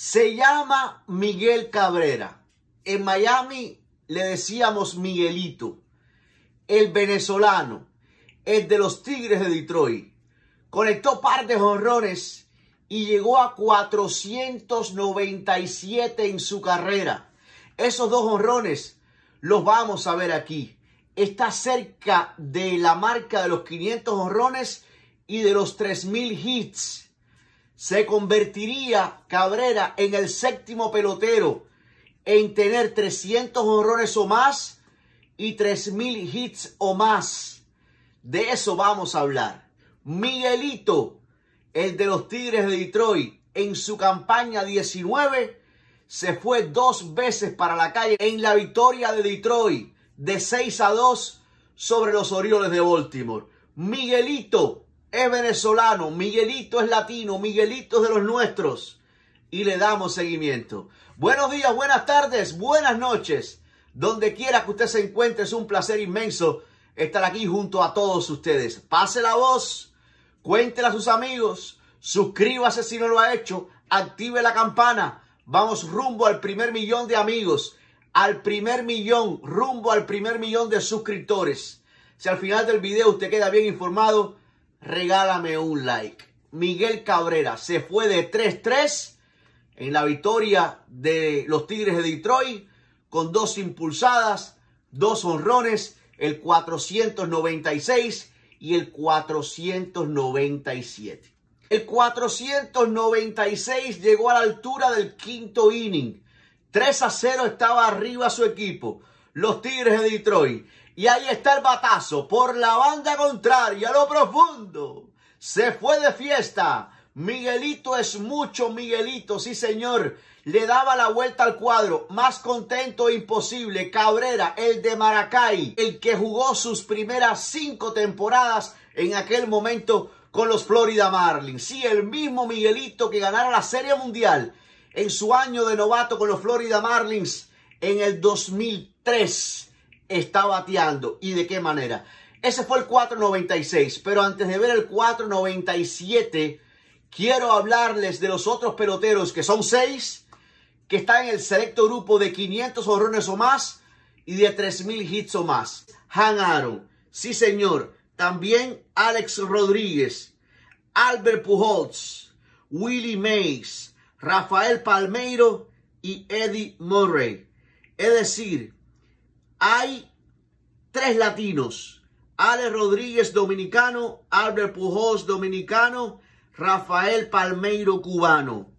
Se llama Miguel Cabrera. En Miami le decíamos Miguelito, el venezolano, el de los Tigres de Detroit. Conectó par de honrones y llegó a 497 en su carrera. Esos dos honrones los vamos a ver aquí. Está cerca de la marca de los 500 honrones y de los 3000 hits se convertiría Cabrera en el séptimo pelotero en tener 300 honrones o más y 3.000 hits o más. De eso vamos a hablar. Miguelito, el de los Tigres de Detroit, en su campaña 19 se fue dos veces para la calle en la victoria de Detroit de 6 a 2 sobre los Orioles de Baltimore. Miguelito, es venezolano, Miguelito es latino, Miguelito es de los nuestros y le damos seguimiento. Buenos días, buenas tardes, buenas noches. Donde quiera que usted se encuentre, es un placer inmenso estar aquí junto a todos ustedes. Pase la voz, cuéntela a sus amigos, suscríbase si no lo ha hecho, active la campana. Vamos rumbo al primer millón de amigos, al primer millón, rumbo al primer millón de suscriptores. Si al final del video usted queda bien informado, regálame un like. Miguel Cabrera se fue de 3-3 en la victoria de los Tigres de Detroit con dos impulsadas, dos honrones, el 496 y el 497. El 496 llegó a la altura del quinto inning. 3 0 estaba arriba su equipo. Los Tigres de Detroit. Y ahí está el batazo por la banda contraria, lo profundo. Se fue de fiesta. Miguelito es mucho, Miguelito, sí señor. Le daba la vuelta al cuadro, más contento e imposible. Cabrera, el de Maracay, el que jugó sus primeras cinco temporadas en aquel momento con los Florida Marlins. Sí, el mismo Miguelito que ganara la Serie Mundial en su año de novato con los Florida Marlins en el 2003 está bateando y de qué manera. Ese fue el 496, pero antes de ver el 497, quiero hablarles de los otros peloteros, que son seis, que están en el selecto grupo de 500 horrones o más y de 3.000 hits o más. Han Aaron, sí señor, también Alex Rodríguez, Albert Pujols, Willie Mays, Rafael Palmeiro y Eddie Murray. Es decir, hay tres latinos. Ale Rodríguez, dominicano. Albert Pujols, dominicano. Rafael Palmeiro, cubano.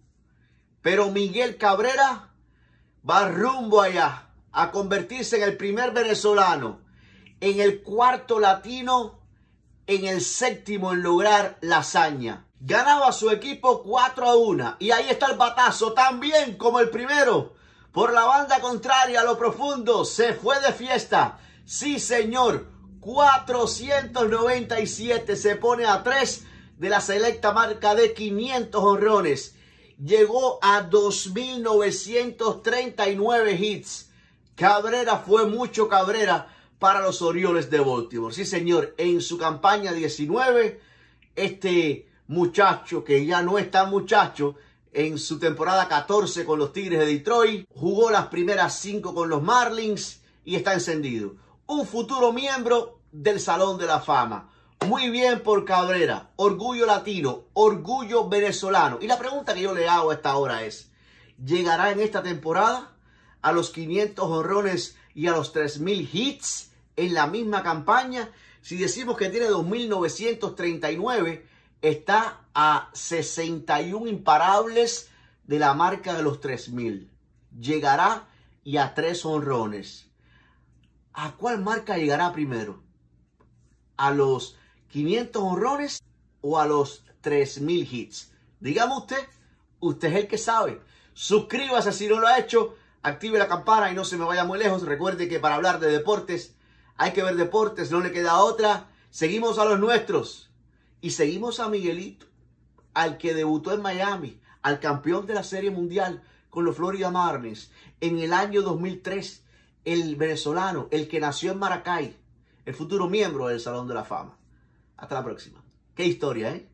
Pero Miguel Cabrera va rumbo allá a convertirse en el primer venezolano, en el cuarto latino, en el séptimo en lograr la hazaña. Ganaba su equipo 4 a 1 y ahí está el batazo, también como el primero por la banda contraria a lo profundo. Se fue de fiesta. Sí, señor. 497 se pone a 3 de la selecta marca de 500 honrones. Llegó a 2.939 hits. Cabrera fue mucho Cabrera para los Orioles de Baltimore. Sí, señor, en su campaña 19, este muchacho que ya no está muchacho, en su temporada 14 con los Tigres de Detroit, jugó las primeras 5 con los Marlins y está encendido. Un futuro miembro del Salón de la Fama. Muy bien por Cabrera, orgullo latino, orgullo venezolano. Y la pregunta que yo le hago a esta hora es, ¿llegará en esta temporada a los 500 honrones y a los 3.000 hits en la misma campaña? Si decimos que tiene 2.939 está a 61 imparables de la marca de los 3000. Llegará y a tres honrones. ¿A cuál marca llegará primero? ¿A los 500 honrones o a los 3000 hits? Dígame usted, usted es el que sabe. Suscríbase si no lo ha hecho, active la campana y no se me vaya muy lejos. Recuerde que para hablar de deportes hay que ver deportes, no le queda otra. Seguimos a los nuestros. Y seguimos a Miguelito, al que debutó en Miami, al campeón de la Serie Mundial con los Florida Marlins en el año 2003, el venezolano, el que nació en Maracay, el futuro miembro del Salón de la Fama. Hasta la próxima. Qué historia, ¿eh?